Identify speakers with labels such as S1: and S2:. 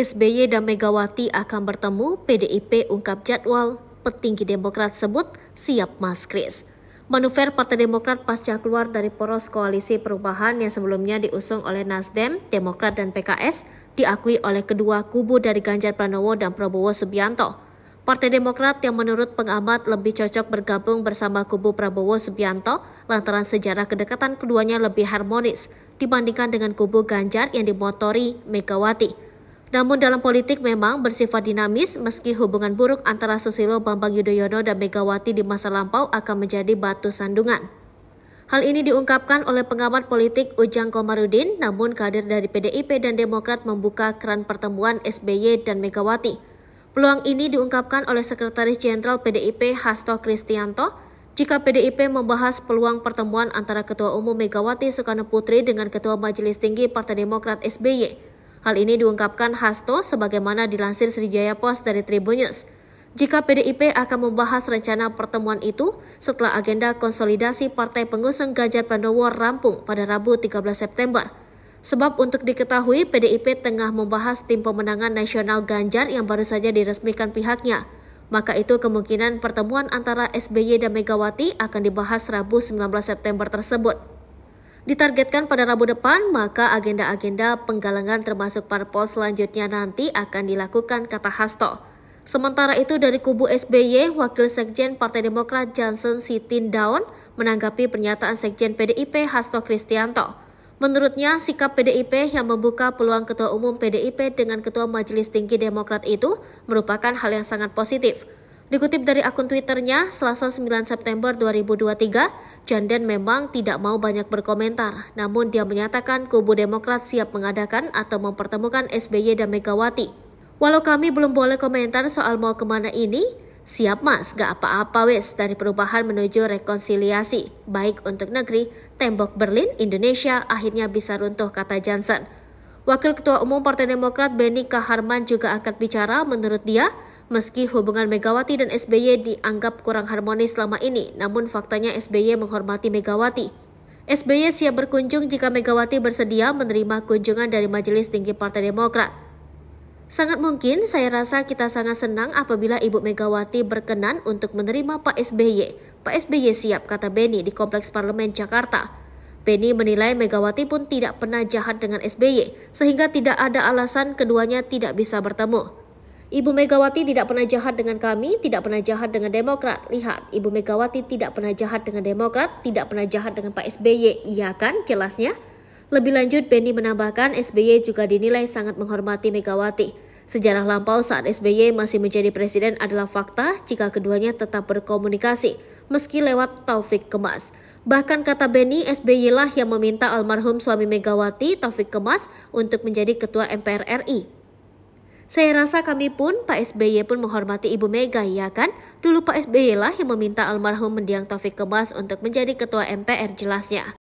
S1: SBY dan Megawati akan bertemu, PDIP ungkap jadwal, petinggi Demokrat sebut siap maskris. Manuver Partai Demokrat pasca keluar dari poros koalisi perubahan yang sebelumnya diusung oleh Nasdem, Demokrat, dan PKS diakui oleh kedua kubu dari Ganjar Pranowo dan Prabowo Subianto. Partai Demokrat yang menurut pengamat lebih cocok bergabung bersama kubu Prabowo Subianto lantaran sejarah kedekatan keduanya lebih harmonis dibandingkan dengan kubu Ganjar yang dimotori Megawati. Namun dalam politik memang bersifat dinamis meski hubungan buruk antara Susilo Bambang Yudhoyono dan Megawati di masa lampau akan menjadi batu sandungan. Hal ini diungkapkan oleh pengamat politik Ujang Komarudin, namun kader dari PDIP dan Demokrat membuka keran pertemuan SBY dan Megawati. Peluang ini diungkapkan oleh Sekretaris Jenderal PDIP Hasto Kristianto jika PDIP membahas peluang pertemuan antara Ketua Umum Megawati Soekarno Putri dengan Ketua Majelis Tinggi Partai Demokrat SBY. Hal ini diungkapkan Hasto sebagaimana dilansir Sriwijaya Post dari Tribun Jika PDIP akan membahas rencana pertemuan itu setelah agenda konsolidasi partai pengusung Ganjar Pranowo rampung pada Rabu 13 September. Sebab untuk diketahui PDIP tengah membahas tim pemenangan nasional Ganjar yang baru saja diresmikan pihaknya. Maka itu kemungkinan pertemuan antara SBY dan Megawati akan dibahas Rabu 19 September tersebut ditargetkan pada Rabu depan, maka agenda-agenda penggalangan termasuk parpol selanjutnya nanti akan dilakukan, kata Hasto. Sementara itu dari kubu SBY, Wakil Sekjen Partai Demokrat Johnson Sitin Daun menanggapi pernyataan Sekjen PDIP Hasto Kristianto. Menurutnya, sikap PDIP yang membuka peluang Ketua Umum PDIP dengan Ketua Majelis Tinggi Demokrat itu merupakan hal yang sangat positif. Dikutip dari akun Twitternya, Selasa 9 September 2023, Janden memang tidak mau banyak berkomentar. Namun dia menyatakan kubu Demokrat siap mengadakan atau mempertemukan SBY dan Megawati. Walau kami belum boleh komentar soal mau kemana ini, siap mas, gak apa-apa wes dari perubahan menuju rekonsiliasi. Baik untuk negeri, tembok Berlin, Indonesia akhirnya bisa runtuh kata Johnson. Wakil Ketua Umum Partai Demokrat Benny Kaharman juga akan bicara menurut dia, Meski hubungan Megawati dan SBY dianggap kurang harmonis selama ini, namun faktanya SBY menghormati Megawati. SBY siap berkunjung jika Megawati bersedia menerima kunjungan dari Majelis Tinggi Partai Demokrat. Sangat mungkin saya rasa kita sangat senang apabila Ibu Megawati berkenan untuk menerima Pak SBY. Pak SBY siap, kata Benny di Kompleks Parlemen Jakarta. Benny menilai Megawati pun tidak pernah jahat dengan SBY, sehingga tidak ada alasan keduanya tidak bisa bertemu. Ibu Megawati tidak pernah jahat dengan kami, tidak pernah jahat dengan Demokrat. Lihat, Ibu Megawati tidak pernah jahat dengan Demokrat, tidak pernah jahat dengan Pak SBY. Iya kan, jelasnya? Lebih lanjut, Benny menambahkan SBY juga dinilai sangat menghormati Megawati. Sejarah lampau saat SBY masih menjadi presiden adalah fakta jika keduanya tetap berkomunikasi, meski lewat Taufik Kemas. Bahkan kata Benny, SBY lah yang meminta almarhum suami Megawati, Taufik Kemas, untuk menjadi ketua MPR RI saya rasa kami pun, Pak SBY pun menghormati Ibu Mega, ya kan? Dulu Pak SBY lah yang meminta almarhum mendiang Taufik Kemas untuk menjadi ketua MPR jelasnya.